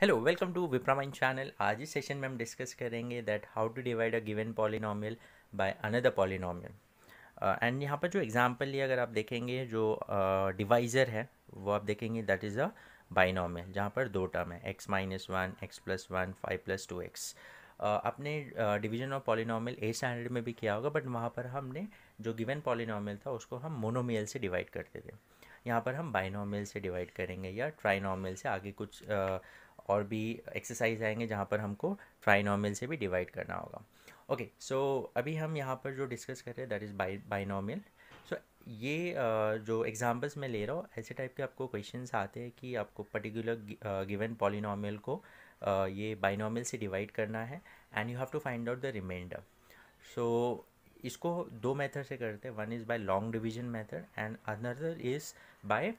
Hello welcome to विप्रामाइन channel आज इस सेशन में हम डिस्कस करेंगे that how to divide a given polynomial by another polynomial and यहाँ पर जो एग्जांपल ये अगर आप देखेंगे जो डिवाइज़र uh, है वो आप देखेंगे दैट इज़ अ बाइनॉमियल जहाँ पर दो टर्म है x minus one X plus one five plus two X आपने division of polynomial A standard में भी किया होगा बट वहाँ पर हमने जो गिवन पॉलिनॉमियल था उसको हम मोनोमियल से डिवाइड करते थे यहाँ पर हम बाइनॉमियल से डिवाइड करेंगे या ट्राइनॉमियल से आगे कुछ uh, और भी एक्सरसाइज आएंगे जहाँ पर हमको ट्राइनॉमिल से भी डिवाइड करना होगा ओके okay, सो so अभी हम यहाँ पर जो डिस्कस कर रहे हैं that is by binomial so ये uh, जो एग्जांपल्स मैं ले रहा हूँ ऐसे टाइप के आपको क्वेश्चंस आते हैं कि आपको पर्टिकुलर गिवन पॉलिनॉमिल को uh, ये बाइनॉमिल से डिवाइड करना है and you have to find out the remainder so इसको दो मेथड से करते हैं one is by long division method and another is by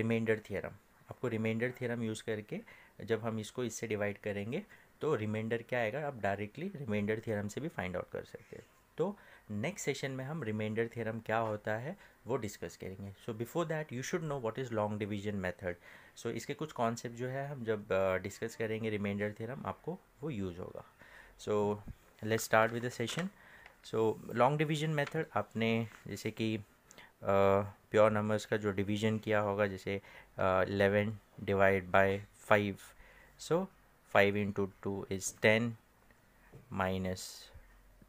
remainder theorem आपको रिमाइंडर थियरम यूज़ करके जब हम इसको इससे डिवाइड करेंगे तो रिमाइंडर क्या आएगा आप डायरेक्टली रिमाइंडर थ्योरम से भी फाइंड आउट कर सकते हैं तो नेक्स्ट सेशन में हम रिमाइंडर थ्योरम क्या होता है वो डिस्कस करेंगे so before that you should know what is long division method so इसके कुछ कॉन्सेप्ट जो है हम जब डिस्कस uh, करेंगे रिमाइंडर थ्योरम आपको वो यूज़ होगा so let's start with the session so long division method आपने जैसे कि प्योर uh, नंबर्स का जो डिवीजन किया होगा जैसे eleven divide by 5 so 5 into two is ten minus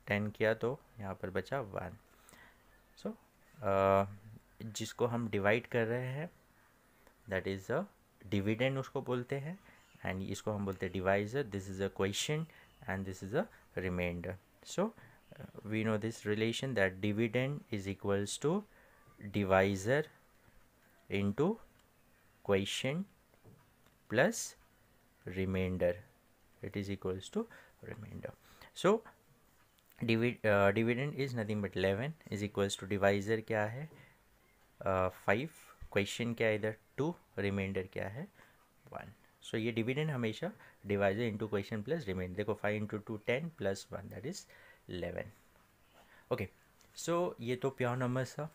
ten किया तो यहाँ पर बचा वन so, uh, जिसको हम डिवाइड कर रहे हैं that is a dividend उसको बोलते हैं and इसको हम बोलते हैं this is a quotient and this is a remainder so so we know this relation that dividend is equals to divisor into quotient plus remainder it is equals to remainder so divid uh, dividend is nothing but 11 is equals to divisor क्या है five uh, question क्या है इधर to remainder क्या है one so so, ये dividend हमेशा divisor into question plus remainder देखो five into two ten plus one that is eleven okay so ये तो प्योर नंबर्स था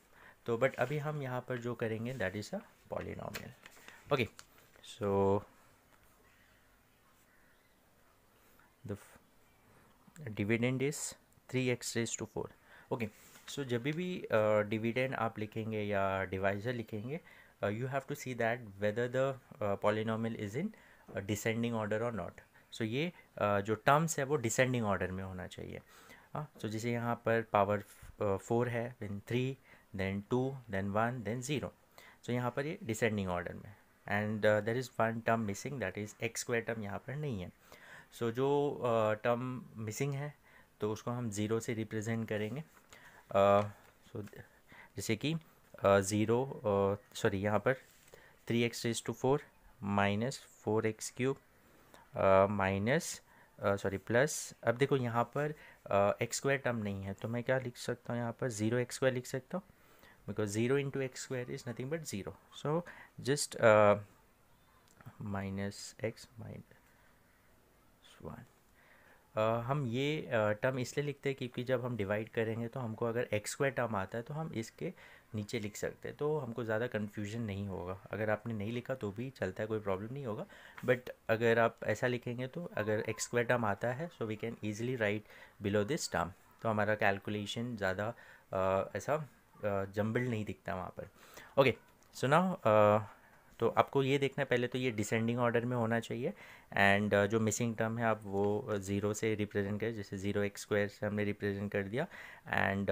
तो बट अभी हम यहाँ पर जो करेंगे that is a polynomial okay so dividend is three x raise to four okay so जब भी डिविडेंड आप लिखेंगे या डिवाइजर लिखेंगे you have to see that whether the polynomial is in descending order और नॉट सो ये uh, जो terms है वो डिसेंडिंग ऑर्डर में होना चाहिए हाँ uh, सो so जैसे यहाँ पर पावर फोर है then three then two then one then zero so यहाँ पर ये डिसेंडिंग ऑर्डर में and there is one term missing that is x square term यहाँ पर नहीं है सो जो टर्म मिसिंग है तो उसको हम ज़ीरो से रिप्रेजेंट करेंगे सो so, जैसे कि ज़ीरो सॉरी यहाँ पर three x raise to four minus four x cube minus sorry plus अब देखो यहाँ पर एक्स स्क्वायर टर्म नहीं है तो मैं क्या लिख सकता हूँ यहाँ पर ज़ीरो एक्स स्क्वायर लिख सकता हूँ because zero into x square is nothing but zero so just minus x minus one हम ये टर्म इसलिए लिखते हैं क्योंकि जब हम डिवाइड करेंगे तो हमको अगर एक्स स्क्वायर टर्म आता है तो हम इसके नीचे लिख सकते हैं तो हमको ज़्यादा कन्फ्यूजन नहीं होगा अगर आपने नहीं लिखा तो भी चलता है कोई प्रॉब्लम नहीं होगा बट अगर आप ऐसा लिखेंगे तो अगर एक्स स्क्वायर टर्म आता है so we can easily write below this term तो हमारा कैलकुलेशन ज़्यादा ऐसा जम्बल नहीं दिखता वहाँ पर ओके सो नाउ तो आपको ये देखना है पहले तो ये डिसेंडिंग ऑर्डर में होना चाहिए एंड uh, जो मिसिंग टर्म है आप वो ज़ीरो uh, से रिप्रेजेंट करें जैसे ज़ीरो एक स्क्वायर से हमने रिप्रेजेंट कर दिया एंड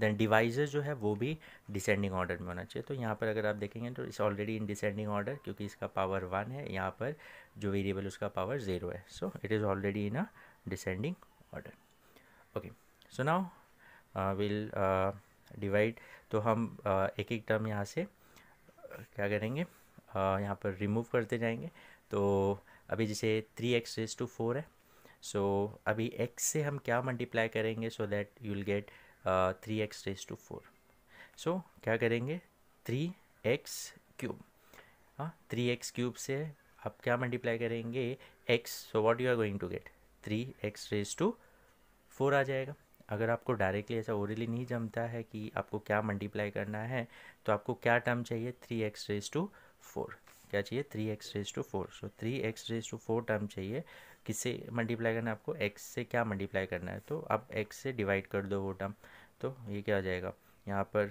देन डिवाइजर जो है वो भी डिसेंडिंग ऑर्डर में होना चाहिए तो यहाँ पर अगर आप देखेंगे तो इस ऑलरेडी इन डिसेंडिंग ऑर्डर क्योंकि इसका पावर वन है यहाँ पर जो वेरिएबल उसका पावर ज़ीरो है so it is already in a descending order okay so now will divide तो हम uh, एक एक टर्म यहाँ से uh, क्या करेंगे यहाँ पर रिमूव करते जाएंगे तो अभी जैसे three x raise to four है सो so, अभी एक्स से हम क्या मल्टीप्लाई करेंगे so that you will get three x raise to four so क्या करेंगे थ्री एक्स क्यूब हाँ थ्री एक्स क्यूब से आप क्या मल्टीप्लाई करेंगे X so what you are going to get three x raise to four आ जाएगा अगर आपको डायरेक्टली ऐसा ओरली नहीं जमता है कि आपको क्या मल्टीप्लाई करना है तो आपको क्या टर्म चाहिए three x raise to four क्या चाहिए three x raise to four so three x raise to four term चाहिए किससे मल्टीप्लाई करना है आपको एक्स से क्या मल्टीप्लाई करना है तो आप एक्स से डिवाइड कर दो वो टर्म तो ये क्या हो जाएगा यहाँ पर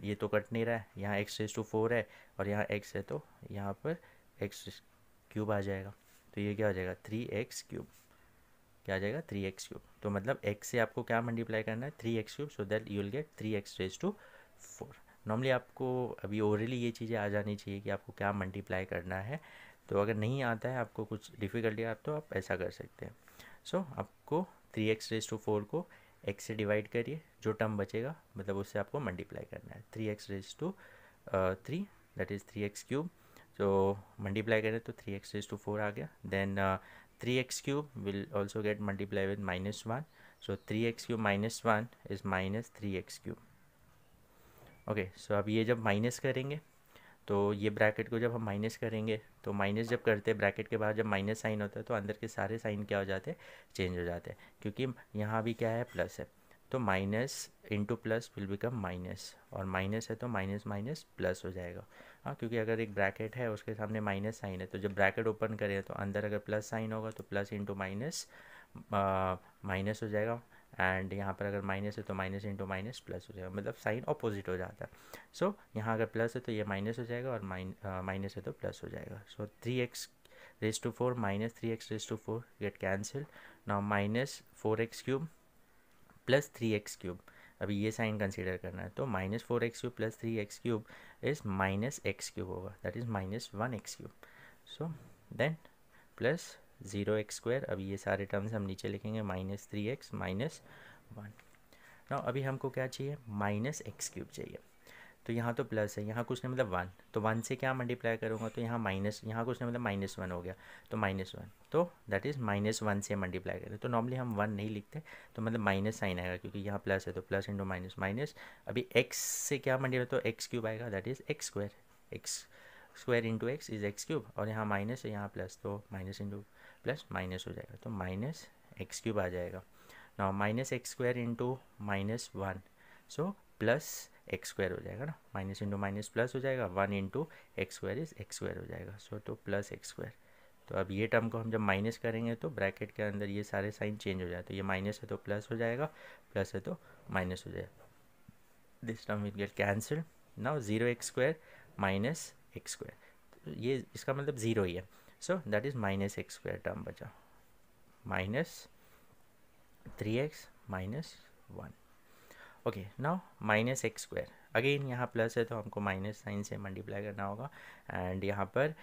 आ, ये तो कट नहीं रहा है यहाँ एक्स रेज टू फोर है और यहाँ एक्स है तो यहाँ पर एक्स क्यूब आ जाएगा तो ये क्या हो जाएगा थ्री एक्स क्यूब क्या आ जाएगा थ्री एक्स क्यूब तो मतलब एक्स से आपको क्या मल्टीप्लाई करना है three x cube so that you will get three x raise to four normally आपको अभी ओवरली ये चीज़ें आ जानी चाहिए कि आपको क्या मल्टीप्लाई करना है तो अगर नहीं आता है आपको कुछ डिफ़िकल्टी आप तो आप ऐसा कर सकते हैं सो so, आपको three x raise to four को एक्स से डिवाइड करिए जो टर्म बचेगा मतलब उससे आपको मल्टीप्लाई करना है three x raise to three that is three x cube तो मल्टीप्लाई करें तो three x raise to four आ गया then three x cube will also get multiply with minus one so three x cube minus one is minus three x cube okay okay, so so अब ये जब minus करेंगे तो ये bracket को जब हम माइनस करेंगे तो माइनस जब करते ब्रैकेट के बाद जब माइनस साइन होता है तो अंदर के सारे साइन क्या हो जाते हैं चेंज हो जाते हैं क्योंकि यहाँ भी क्या है प्लस है तो minus into plus will become minus और माइनस है तो माइनस माइनस प्लस हो जाएगा हाँ क्योंकि अगर एक ब्रैकेट है उसके सामने माइनस साइन है तो जब ब्रैकेट ओपन करें तो अंदर अगर प्लस साइन होगा तो प्लस इंटू माइनस माइनस हो जाएगा एंड यहाँ पर अगर माइनस है तो माइनस इंटू माइनस प्लस हो जाएगा मतलब साइन अपोजिट हो जाता है सो so, यहाँ अगर प्लस है तो ये माइनस हो जाएगा और माइन माइनस है तो प्लस हो जाएगा so three x raise to four minus three x raise to four get cancel now minus four x cube plus three x cube अभी ये साइन कंसिडर करना है तो minus four x cube plus three x cube is minus x cube होगा that is minus one x cube so then plus zero x square अभी ये सारे terms हम नीचे लिखेंगे minus three x minus one ना अभी हमको क्या चाहिए माइनस एक्स क्यूब चाहिए तो यहाँ तो प्लस है यहाँ कुछ नहीं मतलब वन तो वन से क्या मल्टीप्लाई करूँगा तो यहाँ माइनस यहाँ कुछ नहीं मतलब माइनस वन हो गया तो माइनस वन तो दैट इज़ माइनस वन से मल्टीप्लाई करें तो नॉर्मली हम वन नहीं लिखते तो मतलब माइनस साइन आएगा क्योंकि यहाँ प्लस है तो प्लस इंटू माइनस माइनस अभी एक्स से क्या मल्टीप्लाई तो एक्स क्यूब आएगा that is x square x square into x is x cube और यहाँ माइनस है यहाँ प्लस तो माइनस इंटू प्लस माइनस हो जाएगा तो माइनस एक्स क्यूब आ जाएगा ना minus x square into minus one so plus x square हो जाएगा ना माइनस इंटू माइनस प्लस हो जाएगा one into x square is x square हो जाएगा सो तो प्लस एक्स स्क्वायर तो अब ये टर्म को हम जब माइनस करेंगे तो ब्रैकेट के अंदर ये सारे साइन चेंज हो जाए तो ये माइनस है तो प्लस हो जाएगा प्लस है तो माइनस हो जाएगा this term will get cancel now zero x square minus x square तो ये इसका मतलब ज़ीरो ही है so that is minus x square term बचा minus three x minus one okay now minus x square again यहाँ plus है तो हमको माइनस साइन से मल्टीप्लाई करना होगा एंड यहाँ पर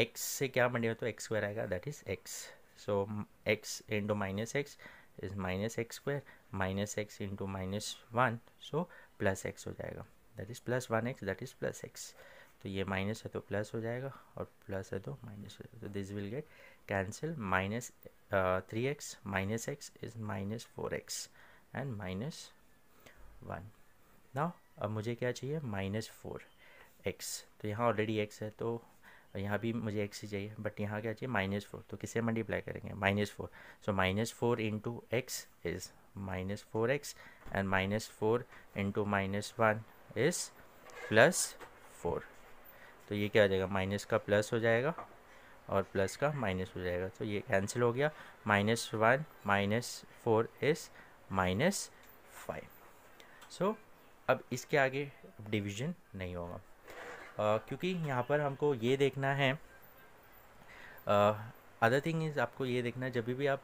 एक्स uh, से क्या हो तो एक्स स्क्वायर आएगा that is x so x into minus x is minus x square minus x into minus one so plus x हो जाएगा that is plus one x that is plus x तो ये minus है तो plus हो जाएगा और plus है तो माइनस हो जाएगा तो this will get cancel minus three x minus x is minus four x and minus one ना अब मुझे क्या चाहिए माइनस फोर एक्स तो यहाँ ऑलरेडी एक्स है तो यहाँ भी मुझे एक्स ही चाहिए बट यहाँ क्या चाहिए माइनस फोर तो किसे मल्टीप्लाई करेंगे minus four so minus four into x is minus four x and minus four into minus one is plus four तो ये क्या हो जाएगा माइनस का प्लस हो जाएगा और प्लस का माइनस हो जाएगा तो ये कैंसिल हो गया minus one minus four is minus five so अब इसके आगे डिवीजन नहीं होगा uh, क्योंकि यहाँ पर हमको ये देखना है अदर थिंग इज़ आपको ये देखना है जब भी आप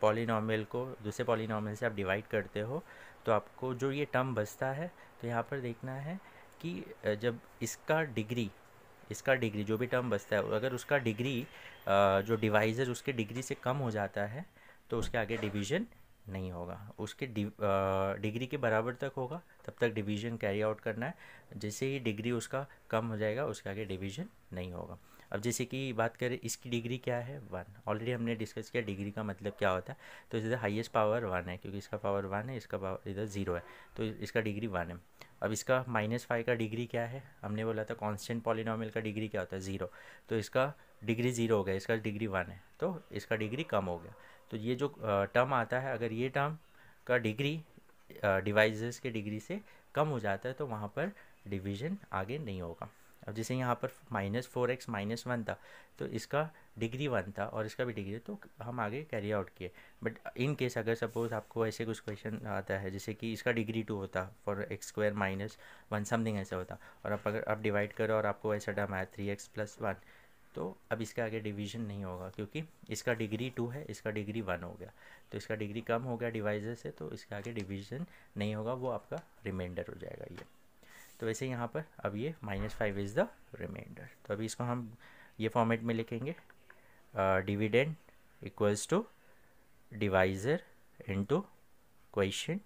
पॉलिनॉमियल uh, को दूसरे पॉलिनॉमियल से आप डिवाइड करते हो तो आपको जो ये टर्म बचता है तो यहाँ पर देखना है कि जब इसका डिग्री इसका डिग्री जो भी टर्म बचता है अगर उसका डिग्री जो डिवाइजर उसके डिग्री से कम हो जाता है तो उसके आगे डिवीजन नहीं होगा उसके डिग्री के बराबर तक होगा तब तक डिवीजन कैरी आउट करना है जैसे ही डिग्री उसका कम हो जाएगा उसके आगे डिवीजन नहीं होगा अब जैसे कि बात करें इसकी डिग्री क्या है वन ऑलरेडी हमने डिस्कस किया डिग्री का मतलब क्या होता है तो इधर हाईएस्ट पावर वन है क्योंकि इसका पावर वन है इसका पावर इधर ज़ीरो है तो इसका डिग्री वन है अब इसका माइनस फाइव का डिग्री क्या है हमने बोला था कांस्टेंट पॉलिनॉमिल का डिग्री क्या होता है ज़ीरो तो इसका डिग्री ज़ीरो हो गया इसका डिग्री वन है तो इसका डिग्री कम हो गया तो ये जो टर्म आता है अगर ये टर्म का डिग्री डिवाइजेस के डिग्री से कम हो जाता है तो वहाँ पर डिवीज़न आगे नहीं होगा अब जैसे यहाँ पर minus four x minus one था तो इसका डिग्री वन था और इसका भी डिग्री तो हम आगे कैरी आउट किए बट इन केस अगर सपोज आपको ऐसे कुछ क्वेश्चन आता है जैसे कि इसका डिग्री टू होता for x square minus one something ऐसा होता और आप अगर आप डिवाइड करो और आपको ऐसा टर्म आया थ्री एक्स प्लस वन तो अब इसके आगे डिवीजन नहीं होगा क्योंकि इसका डिग्री टू है इसका डिग्री वन हो गया तो इसका डिग्री कम हो गया डिवाइजर से तो इसका आगे डिवीजन नहीं होगा वो आपका रिमाइंडर हो जाएगा ये तो वैसे यहाँ पर अब ये minus five is the remainder तो अभी इसको हम ये फॉर्मेट में लिखेंगे dividend equals to divisor into question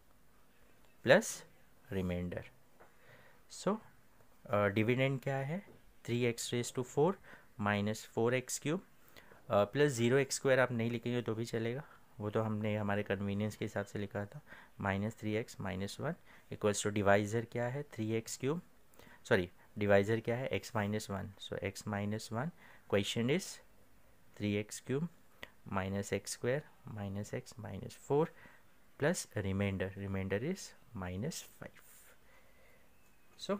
plus remainder so dividend क्या है three x raise to four minus four x cube plus zero x square आप नहीं लिखेंगे तो भी चलेगा वो तो हमने हमारे कन्वीनियंस के हिसाब से लिखा था minus three x minus one equals to divisor क्या है three x cube sorry divisor क्या है x minus one so x minus one question is three x cube minus x square minus x minus four plus remainder remainder is minus five so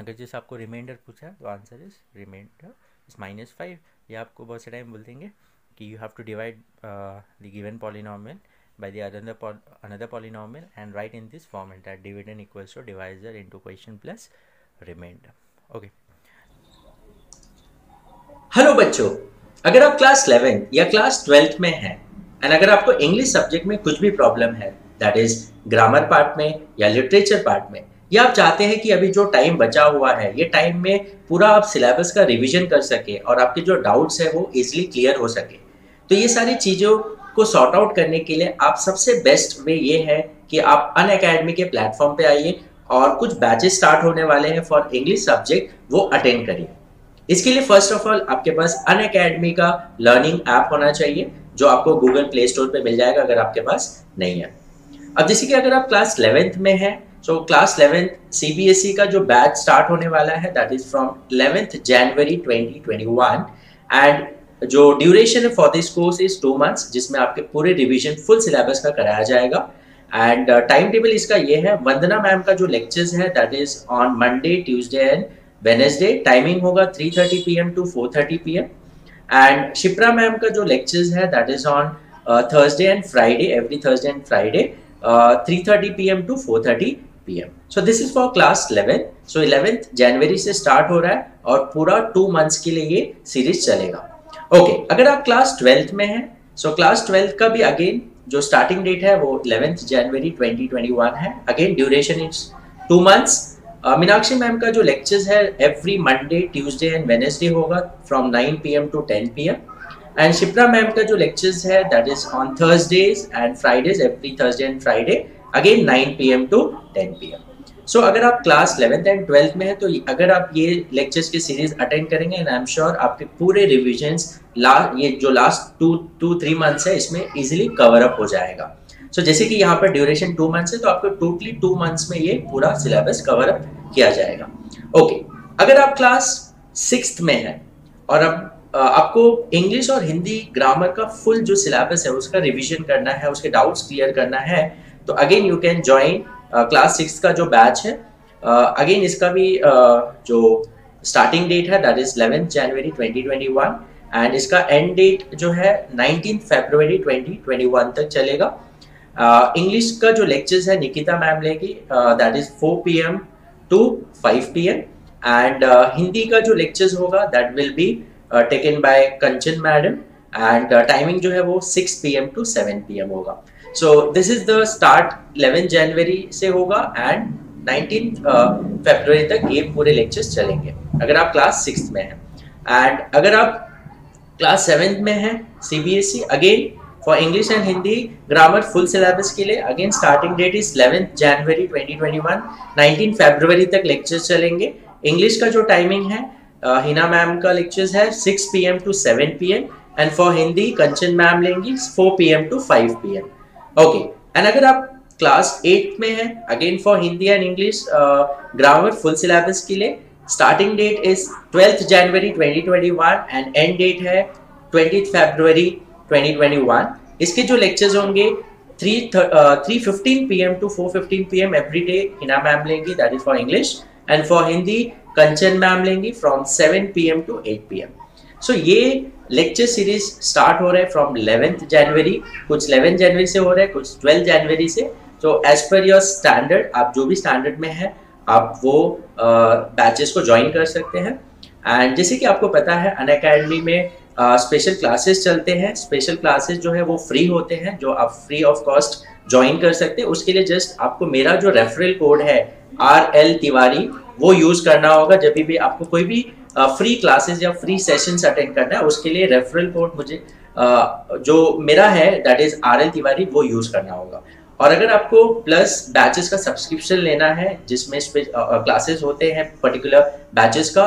अगर जैसे आपको remainder पूछा तो answer is remainder is minus five ये आपको बहुत से time बोल देंगे कि you have to divide the given polynomial by the another another polynomial and write in this form and dividend equals to divisor into question plus remainder okay hello बच्चों अगर आप क्लास इलेवन या class twelfth में हैं and अगर आपको English subject में कुछ भी प्रॉब्लम है दैट इज ग्रामर पार्ट में या लिटरेचर पार्ट में या आप चाहते हैं कि अभी जो टाइम बचा हुआ है ये टाइम में पूरा आप सिलेबस का रिवीजन कर सके और आपके जो डाउट्स है वो इजिली क्लियर हो सके तो ये सारी चीज़ों को सॉर्ट आउट करने के लिए आप सबसे बेस्ट वे ये है कि आप अन अकेडमी के प्लेटफॉर्म पे आइए और कुछ बैचेस स्टार्ट होने वाले हैं फॉर इंग्लिश सब्जेक्ट वो अटेंड करिए इसके लिए फर्स्ट ऑफ ऑल आपके पास अन अकेडमी का लर्निंग ऐप होना चाहिए जो आपको गूगल प्ले स्टोर पर मिल जाएगा अगर आपके पास नहीं है अब जैसे कि अगर आप क्लास इलेवेंथ में है तो क्लास इलेवेंथ सी का जो बैच स्टार्ट होने वाला है that is from eleventh January one and जो duration for this course is two months जिसमें आपके पूरे रिवीजन फुल सिलेबस का कराया जाएगा एंड टाइम टेबल इसका ये है वंदना मैम का जो लेक्चर्स है that is on Monday Tuesday and Wednesday timing होगा 3:30 PM to 4:30 PM and Shipra ma'am का जो लेक्चर्स है that is on Thursday and Friday every Thursday and Friday 3:30 PM to 4:30 PM so this is for class 11 so 11th January से start हो रहा है और पूरा टू मंथ्स के लिए ये सीरीज चलेगा ओके okay, अगर आप क्लास ट्वेल्थ में हैं सो क्लास ट्वेल्थ का भी अगेन जो स्टार्टिंग डेट है वो इलेवेंथ जनवरी 2021 है again duration is two months Meenakshi ma'am का जो लेक्चर्स है every Monday Tuesday and Wednesday होगा from 9 PM to 10 PM and Shipra ma'am का जो लेक्चर्स है that is on Thursdays and Fridays every Thursday and Friday again 9 PM to 10 PM so so, अगर आप class eleventh and twelfth में हैं तो अगर आप ये लेक्चर्स की सीरीज अटेंड करेंगे एंड आई एम श्योर आपके पूरे रिविजन ला ये जो last two two three months है इसमें इजिली कवर अप हो जाएगा सो so, जैसे कि यहाँ पर ड्यूरेशन टू मंथ्स है तो आपको टोटली टू मंथ्स में ये पूरा सिलेबस कवर अप किया जाएगा ओके okay, अगर आप क्लास सिक्स में है और अब आपको इंग्लिश और हिंदी ग्रामर का फुल जो सिलेबस है उसका रिविजन करना है उसके डाउट्स क्लियर करना है तो again you can join class six का जो बैच है अगेन इसका भी जो स्टार्टिंग डेट है that is eleventh January 2021 and इसका एंड डेट जो है नाइनटीन फेब्रवरी 2021 तक चलेगा इंग्लिश uh, का जो लेक्चर्स है निकिता मैम लेगी that is 4 AM to 5 AM and Hindi का जो लेक्चर्स होगा that will be taken by Kanchan madam and timing जो है वो 6 एम टू 7 एम होगा so this is the start 11 January से होगा एंड नाइनटीन फरवरी तक ये पूरे लेक्चर्स चलेंगे अगर आप क्लास सिक्स में हैं एंड अगर आप क्लास सेवेंथ में हैं C B S E again for English and Hindi grammar full syllabus के लिए again starting date is eleventh January one nineteen February तक लेक्चर्स चलेंगे इंग्लिश का जो टाइमिंग है हिना uh, मैम का लेक्चर्स है six P M to seven P M and for Hindi Kanchan ma'am लेंगी four P M to five P M okay and अगर आप क्लास एट में है again for Hindi and English grammar full syllabus के लिए starting date is twelfth January 2021 and end date है twenty February 2021 इसके जो लेक्चर्स होंगे three three fifteen P M to four fifteen P M every day Hina ma'am लेंगी that is for English and for Hindi Kanchan ma'am लेंगी from seven P M to eight P M so so, ये lecture series start हो रहे हैं from eleventh जनवरी कुछ eleventh जनवरी से हो रहे हैं कुछ ट्वेल्थ जनवरी से तो एज पर योर स्टैंडर्ड आप जो भी स्टैंडर्ड में है आप वो बैचेस uh, को ज्वाइन कर सकते हैं एंड जैसे कि आपको पता है अन अकेडमी में स्पेशल uh, क्लासेस चलते हैं स्पेशल क्लासेस जो है वो फ्री होते हैं जो आप फ्री ऑफ कॉस्ट ज्वाइन कर सकते हैं उसके लिए जस्ट आपको मेरा जो रेफरल कोड है आर एल तिवारी वो यूज़ करना होगा जब भी आपको कोई भी फ्री क्लासेस या फ्री सेशंस अटेंड करना है उसके लिए रेफरल कोड मुझे जो मेरा है that is R L Tiwari वो यूज करना होगा और अगर आपको प्लस बैचेस का सब्सक्रिप्शन लेना है जिसमें क्लासेस होते हैं पर्टिकुलर बैचेस का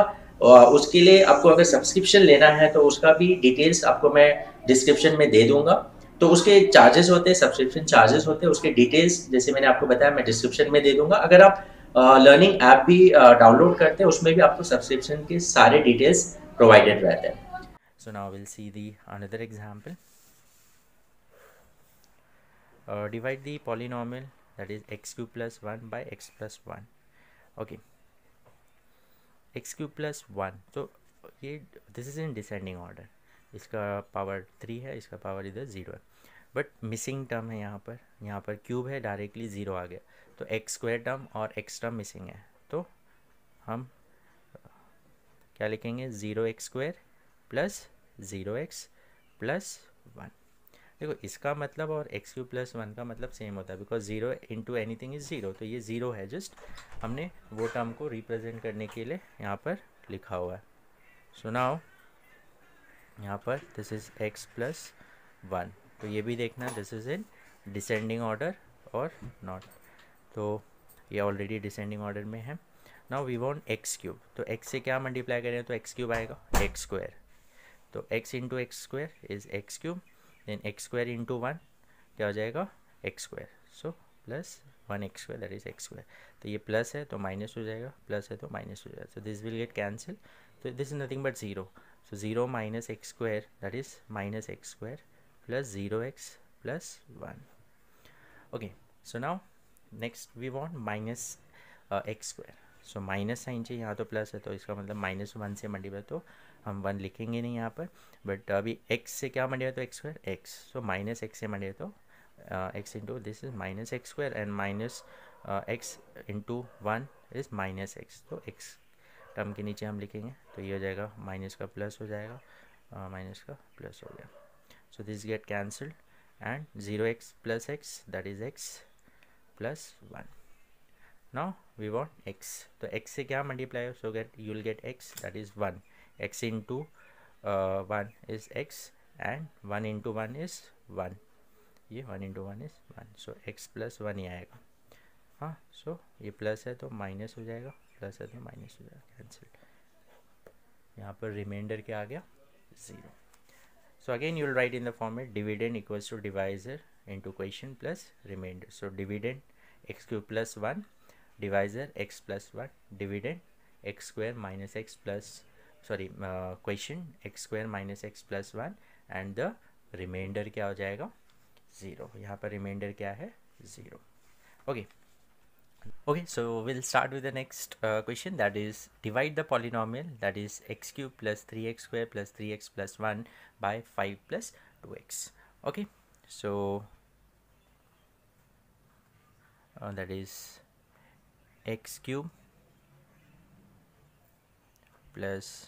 उसके लिए आपको अगर सब्सक्रिप्शन लेना है तो उसका भी डिटेल्स आपको मैं डिस्क्रिप्शन में दे दूंगा तो उसके चार्जेस होते हैं सब्सक्रिप्शन चार्जेस होते हैं उसके डिटेल्स जैसे मैंने आपको बताया मैं डिस्क्रिप्शन में दे दूंगा अगर आप लर्निंग ऐप भी डाउनलोड uh, करते हैं उसमें भी आपको सब्सक्रिप्शन के सारे डिटेल्स प्रोवाइडेड रहते हैं so now will see the another example divide the polynomial that is x cube plus one by x plus one okay x cube plus one तो ये this is in descending order इसका power three है इसका power इधर zero है but missing term है यहाँ पर यहाँ पर क्यूब है डायरेक्टली ज़ीरो आ गया तो एक्स स्क्वायर टर्म और एक्स टर्म मिसिंग है तो हम क्या लिखेंगे zero x square plus zero x plus one देखो इसका मतलब और एक्स क्यू प्लस वन का मतलब सेम होता है because zero into anything is zero तो ये ज़ीरो है जस्ट हमने वो टर्म को रिप्रेजेंट करने के लिए यहाँ पर लिखा हुआ है सुनाओ यहाँ पर this is x plus one तो ये भी देखना this is in descending order और नॉट तो ये ऑलरेडी डिसेंडिंग ऑर्डर में है now we want x cube तो एक्स से क्या मल्टीप्लाई करें तो एक्स क्यूब आएगा एक्स स्क्वायर तो x into x square is x cube then x square into one क्या हो जाएगा x square so plus one x square that is x square तो ये प्लस है तो माइनस हो जाएगा प्लस है तो माइनस हो जाएगा so this will get cancel तो this is nothing but zero so zero minus x square that is minus x square plus 0x plus 1 okay so now next we want minus uh, x square so minus sign चाहिए यहाँ तो plus है तो इसका मतलब minus one से multiply तो हम वन लिखेंगे नहीं यहाँ पर बट अभी एक्स से क्या मल्टीप्लाई तो x square x so minus x से मल्टीप्लाई तो x into this is minus x square and minus x into one is minus x तो एक्स टर्म के नीचे हम लिखेंगे तो ये हो जाएगा माइनस का प्लस हो जाएगा माइनस uh, का प्लस हो गया so this get cancelled and 0x plus x that is x plus 1 now we want x so x se kya multiply so get you will get x that is 1 x into uh, 1 is x and 1 into 1 is 1 ये 1 into 1 is 1 so x plus 1 ही आएगा हाँ so ये plus है तो minus हो जाएगा plus है तो माइनस हो जाएगा कैंसिल यहाँ पर रिमाइंडर क्या आ गया zero So again you will write in the format dividend equals to divisor into question plus remainder. So dividend x cube plus 1 divisor x plus 1 dividend x square minus x plus sorry uh, question x square minus x plus 1 and the remainder kya ho jayega zero यहाँ par remainder kya hai zero okay. Okay, so we'll start with the next uh, question that is divide the polynomial that is x cube plus 3x square plus 3x plus 1 by 5 plus 2x. Okay, so uh, that is x cube plus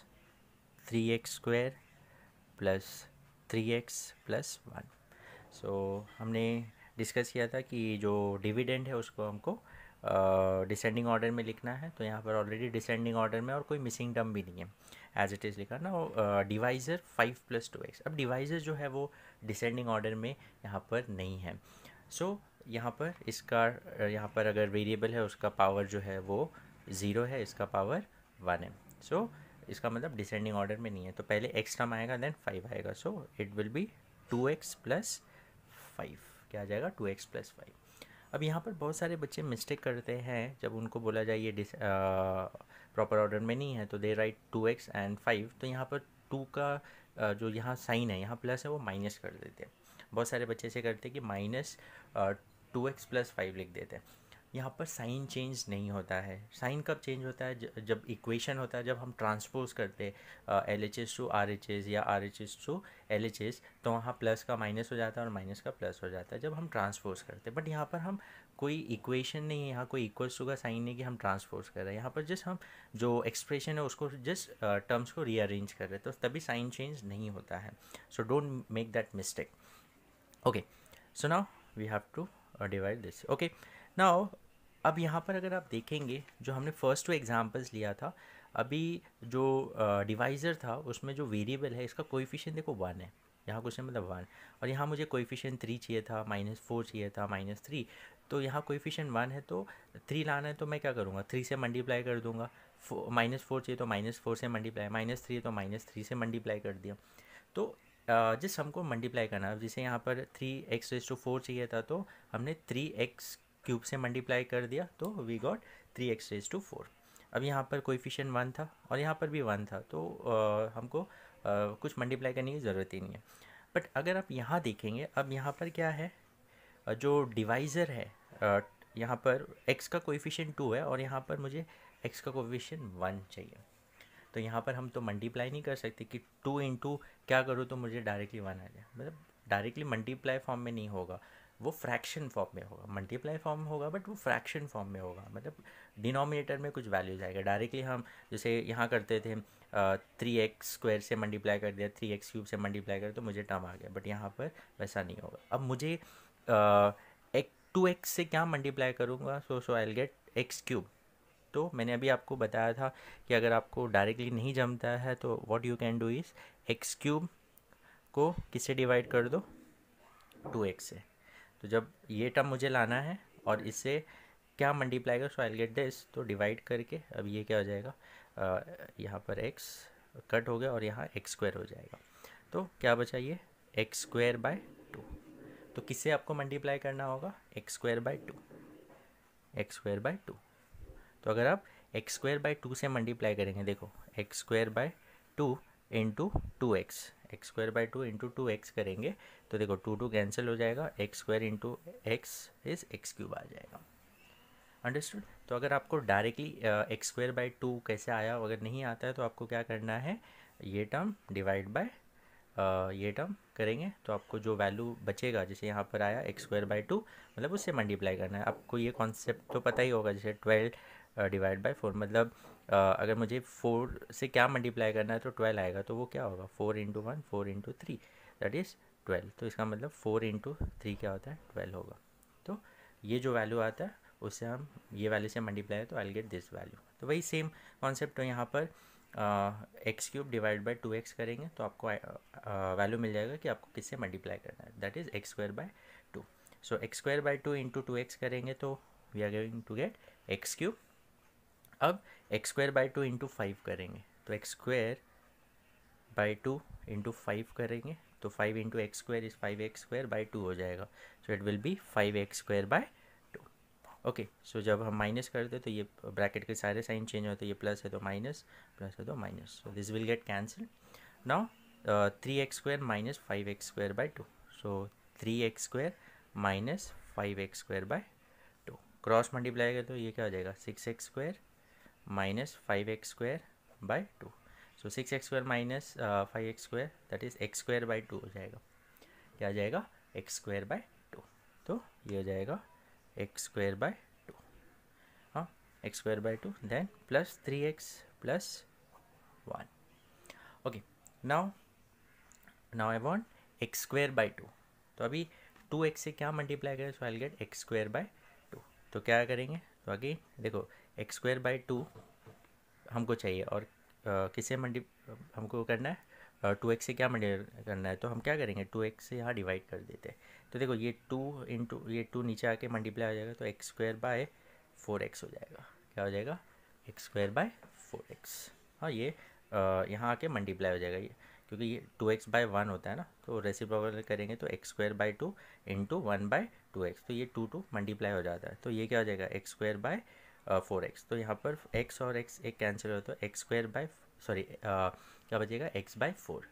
3x square plus 3x plus 1. so, हमने discuss किया था कि जो dividend है उसको हमको descending uh, order में लिखना है तो यहाँ पर ऑलरेडी डिसेंडिंग ऑर्डर में और कोई मिसिंग टर्म भी नहीं है एज इट इज़ लिखा ना divisor five plus two x अब डिवाइज़र जो है वो डिसेंडिंग ऑर्डर में यहाँ पर नहीं है सो so, यहाँ पर इसका यहाँ पर अगर वेरिएबल है उसका पावर जो है वो ज़ीरो है इसका पावर वन है सो so, इसका मतलब डिसेंडिंग ऑर्डर में नहीं है तो पहले एक्स टर्म आएगा देन फाइव आएगा so it will be two x plus five क्या आ जाएगा टू एक्स प्लस फाइव अब यहाँ पर बहुत सारे बच्चे मिस्टेक करते हैं जब उनको बोला जाए ये डिस प्रॉपर ऑर्डर में नहीं है तो they write two x and five तो यहाँ पर टू का आ, जो यहाँ साइन है यहाँ प्लस है वो माइनस कर देते हैं बहुत सारे बच्चे ऐसे करते हैं कि minus two x plus five लिख देते हैं यहाँ पर साइन चेंज नहीं होता है साइन कब चेंज होता है जब इक्वेशन होता है जब हम ट्रांसपोज करते L H S to R H S या R H S to L H S तो वहाँ प्लस का माइनस हो जाता है और माइनस का प्लस हो जाता है जब हम ट्रांसपोज करते हैं बट यहाँ पर हम कोई इक्वेशन नहीं है यहाँ कोई इक्वल्स टू का साइन नहीं कि हम ट्रांसपोज कर रहे हैं यहाँ पर जस्ट हम जो एक्सप्रेशन है उसको जस्ट टर्म्स को रीअरेंज कर रहे हैं तो तभी साइन चेंज नहीं होता है so don't make that mistake okay so now we have to divide this okay now अब यहाँ पर अगर आप देखेंगे जो हमने फ़र्स्ट टू एग्जांपल्स लिया था अभी जो डिवाइज़र uh, था उसमें जो वेरिएबल है इसका कोइफिशियंट देखो वन है यहाँ कुछ मतलब वन और यहाँ मुझे कोइफिशियंट थ्री चाहिए था माइनस फोर चाहिए था माइनस थ्री तो यहाँ कोइफिशियंट वन है तो थ्री लाना है तो मैं क्या करूँगा थ्री से मल्टीप्लाई कर दूँगा माइनस फोर चाहिए तो माइनस फोर से मल्टीप्लाई माइनस थ्री तो माइनस थ्री से मल्टीप्लाई कर दिया तो जिस हमको मल्टीप्लाई करना है जैसे यहाँ पर three x raise to four चाहिए था तो हमने थ्री एक्स क्यूब से मल्टीप्लाई कर दिया तो we got three x raise to four अब यहाँ पर फिशन वन था और यहाँ पर भी वन था तो आ, हमको आ, कुछ मल्टीप्लाई करने की ज़रूरत ही नहीं है बट अगर आप यहाँ देखेंगे अब यहाँ पर क्या है जो डिवाइज़र है यहाँ पर एक्स का कोफिशन टू है और यहाँ पर मुझे एक्स का कोफिशन वन चाहिए तो यहाँ पर हम तो मल्टीप्लाई नहीं कर सकते कि टू इंटू क्या करो तो मुझे डायरेक्टली वन आ जाए मतलब डायरेक्टली मल्टीप्लाई फॉर्म में नहीं होगा वो फ्रैक्शन फॉर्म में होगा मल्टीप्लाई फॉर्म होगा बट वो फ्रैक्शन फॉर्म में होगा मतलब डिनोमिनेटर में कुछ वैल्यू जाएगा डायरेक्टली हम जैसे यहाँ करते थे थ्री एक्स स्क्वायर से मल्टीप्लाई कर दिया थ्री एक्स क्यूब से मल्टीप्लाई कर तो मुझे टर्म आ गया बट यहाँ पर वैसा नहीं होगा अब मुझे एक टू एक्स से क्या मल्टीप्लाई करूँगा so so I get x cube तो मैंने अभी आपको बताया था कि अगर आपको डायरेक्टली नहीं जमता है तो what you can do is x cube को किससे डिवाइड कर दो टू एक्स से तो जब ये टर्म मुझे लाना है और इससे क्या मल्टीप्लाई कर सो आई गेट दिस तो डिवाइड करके अब ये क्या हो जाएगा यहाँ पर एक्स कट हो गया और यहाँ एक्स स्क्वायर हो जाएगा तो क्या बचा ये एक्स स्क्वायर बाय टू तो किससे आपको मल्टीप्लाई करना होगा x square by two x square by two तो अगर आप एक्स स्क्वायर बाय टू से मल्टीप्लाई करेंगे देखो x square by two into two x x square by two into two x करेंगे तो देखो टू टू कैंसिल हो जाएगा x square into x is x cube आ जाएगा अंडरस्टूड तो अगर आपको directly x square by two कैसे आया अगर नहीं आता है तो आपको क्या करना है ये टर्म डिवाइड बाय ये टर्म करेंगे तो आपको जो वैल्यू बचेगा जैसे यहाँ पर आया एक्स स्क्वायर बाई टू मतलब उससे मल्टीप्लाई करना है आपको ये कॉन्सेप्ट तो पता ही होगा जैसे ट्वेल्व डिवाइड बाई फोर मतलब अगर मुझे फोर से क्या मल्टीप्लाई करना है तो ट्वेल्व आएगा तो वो क्या होगा four into one four into three that is twelve तो इसका मतलब फोर इंटू थ्री क्या होता है ट्वेल्व होगा तो ये जो वैल्यू आता है उससे हम ये वैल्यू से मल्टीप्लाई है तो आई गेट दिस वैल्यू तो वही सेम कॉन्सेप्ट तो यहाँ पर x cube divide by two x करेंगे तो आपको वैल्यू मिल जाएगा कि आपको किससे मल्टीप्लाई करना है that is x square by two so x square by two into two x करेंगे तो we are going to get x cube अब x square by two into five करेंगे तो x square by two into five करेंगे तो five into x square is five x square by two हो जाएगा so it will be five x square by two okay so जब हम minus करते तो ये ब्रैकेट के सारे साइन चेंज होते ये प्लस है तो माइनस प्लस है तो minus so this will get cancel now three x square minus five x square by two so three x square minus five x square by two cross multiply करें तो ये क्या हो जाएगा six x square minus five x square by two so six x square minus five x square that is x square by two हो जाएगा क्या आ जाएगा एक्स स्क्वायर बाई टू तो ये हो जाएगा एक्स स्क्वायर बाय टू हाँ x square by two then plus three x plus one okay now now I want x square by two तो अभी टू एक्स से क्या मल्टीप्लाई करें so I get x square by two तो क्या करेंगे तो अगेन देखो एक्स स्क्वायर बाई टू हमको चाहिए और किसे मल्टी हमको करना है टू एक्स से क्या मंडी करना है तो हम क्या करेंगे टू एक्स से यहाँ डिवाइड कर देते हैं तो देखो ये टू इंटू ये टू नीचे आके मल्टीप्लाई हो जाएगा तो x square by four x हो जाएगा क्या हो जाएगा x square by four x हाँ ये यहाँ आके मल्टीप्लाई हो जाएगा ये क्योंकि ये टू एक्स बाय वन होता है ना तो रेसिप्रोकल करेंगे तो x square by two into one by two x तो ये टू टू मल्टीप्लाई हो जाता है तो ये क्या हो जाएगा x square by four uh, x तो यहाँ पर एक्स और एक्स एक कैंसिल हो तो एक्स स्क्वायर बाय सॉरी क्या बचेगा एक्स बाय फोर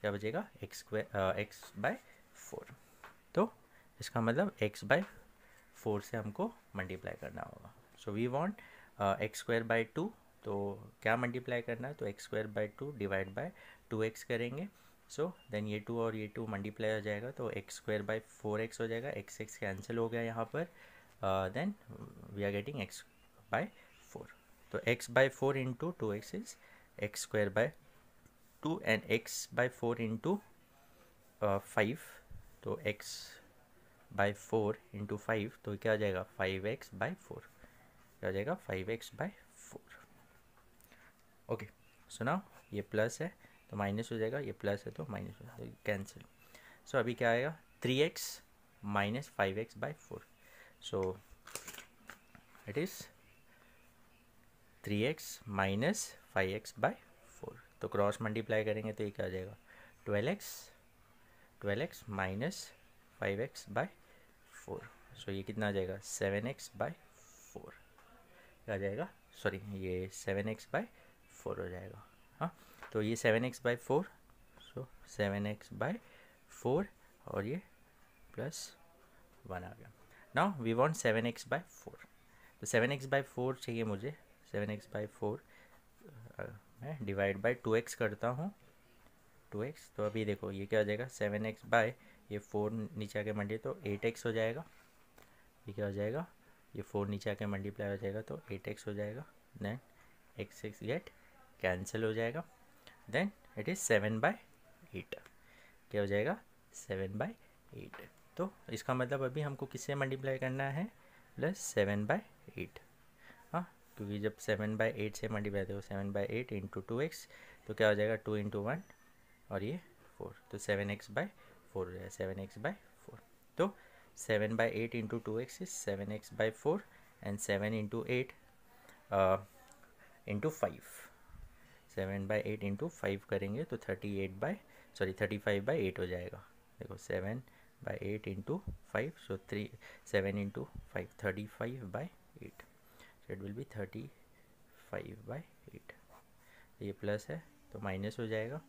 क्या बचेगा x square x by four तो इसका मतलब एक्स बाय फोर से हमको मल्टीप्लाई करना होगा so we want x square by two तो क्या मल्टीप्लाई करना है तो x square by two divide by two x करेंगे सो देन ये टू और ये टू मल्टीप्लाई हो जाएगा तो x square by four x हो जाएगा एक्स एक्स कैंसिल हो गया यहाँ पर then we are getting x x four तो x x four into two x is x square by two and x by four into five तो x by four into five तो क्या आ जाएगा फाइव एक्स बाय फोर क्या आ जाएगा five x by four okay so ना ये प्लस है तो माइनस हो जाएगा ये प्लस है तो माइनस हो जाएगा कैंसिल सो अभी क्या आएगा three x minus five x by four so it is 3x minus five x 4 four तो क्रॉस मल्टीप्लाई करेंगे तो ये क्या आ जाएगा 12x x twelve x minus five x by four so ये कितना आ जाएगा सेवन एक्स 4 फोर क्या आ जाएगा सॉरी ये सेवन एक्स 4 फोर हो जाएगा हाँ तो ये seven x 4 four so seven x by four और ये प्लस वन आ गया now we want seven x by four तो सेवन एक्स बाय फोर चाहिए मुझे सेवन एक्स बाय फोर मैं डिवाइड बाई टू एक्स करता हूँ टू एक्स तो अभी देखो ये क्या हो जाएगा सेवन एक्स बाय ये फोर नीचे आके मंडी तो एट एक्स हो जाएगा ये क्या हो जाएगा ये फोर नीचे आके मल्टीप्लाई हो जाएगा तो एट एक्स हो जाएगा then x x get cancel हो जाएगा then it is seven by eight क्या हो जाएगा सेवन बाय एट तो इसका मतलब अभी हमको किससे मल्टीप्लाई करना है प्लस सेवन बाई एट हाँ क्योंकि जब सेवन बाई एट से मल्टीप्लाई करो seven by eight into two x तो क्या हो जाएगा टू इंटू वन और ये फोर तो सेवन एक्स बाई फोर हो जाएगा सेवन एक्स बाई फोर तो seven by eight into two x is seven x by four and seven into eight into five seven by eight into five करेंगे तो thirty eight by sorry thirty five by eight हो जाएगा देखो seven by 8 into 5 so 3 7 into 5 35 by 8 so it will be 35 by 8 ये plus है तो minus हो जाएगा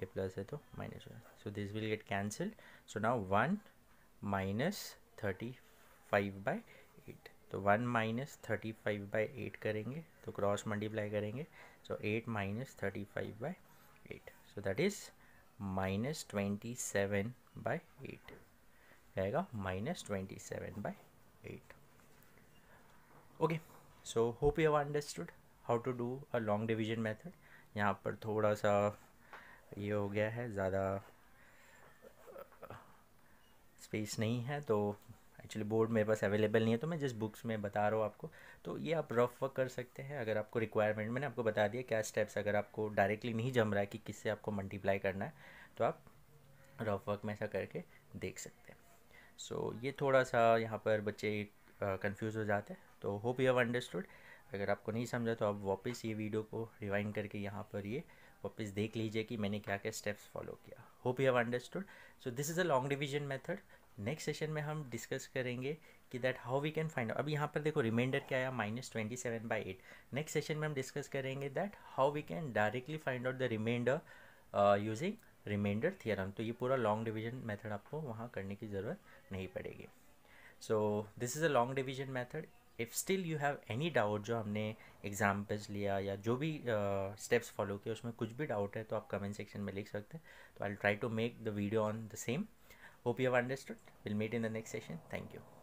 ये प्लस है तो माइनस हो जाएगा so this will get cancel so now one minus thirty five by eight तो one minus thirty five by eight करेंगे तो क्रॉस मल्टीप्लाई करेंगे so eight minus thirty five by eight so that is minus twenty seven by eight रहेगा minus twenty seven by eight okay so hope you have understood how to do a long division method यहाँ पर थोड़ा सा ये हो गया है ज़्यादा स्पेस नहीं है तो एक्चुअली बोर्ड मेरे पास अवेलेबल नहीं है तो मैं जिस बुक्स में बता रहा हूँ आपको तो ये आप रफ वर्क कर सकते हैं अगर आपको रिक्वायरमेंट मैंने आपको बता दिया क्या स्टेप्स अगर आपको डायरेक्टली नहीं जम रहा है कि किससे आपको मल्टीप्लाई करना है तो आप रफ वर्क में ऐसा करके देख सकते हैं सो so, ये थोड़ा सा यहाँ पर बच्चे कंफ्यूज हो जाते हैं तो होप यू हैव अंडरस्टूड अगर आपको नहीं समझा तो आप वापस ये वीडियो को रिवाइंड करके यहाँ पर ये वापस देख लीजिए कि मैंने क्या क्या स्टेप्स फॉलो किया hope you have understood so this is a long division method next session में हम डिस्कस करेंगे कि that how we can find अब यहाँ पर देखो रिमाइंडर क्या आया minus twenty seven by eight next session में हम डिस्कस करेंगे that how we can directly find out the remainder using remainder theorem तो ये पूरा लॉन्ग डिवीजन मेथड आपको वहाँ करने की ज़रूरत नहीं पड़ेगी so this is a long division method if still you have any doubt जो हमने एग्जाम्पल्स लिया या जो भी स्टेप्स फॉलो किए उसमें कुछ भी डाउट है तो आप कमेंट सेक्शन में लिख सकते हैं तो I try to make the video on the same hope you have understood will met in the next session thank you